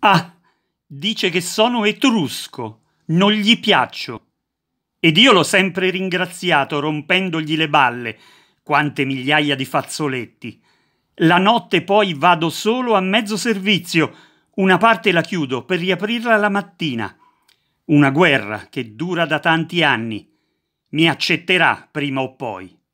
Ah, dice che sono etrusco, non gli piaccio. Ed io l'ho sempre ringraziato rompendogli le balle, quante migliaia di fazzoletti. La notte poi vado solo a mezzo servizio, una parte la chiudo per riaprirla la mattina. Una guerra che dura da tanti anni. Mi accetterà prima o poi.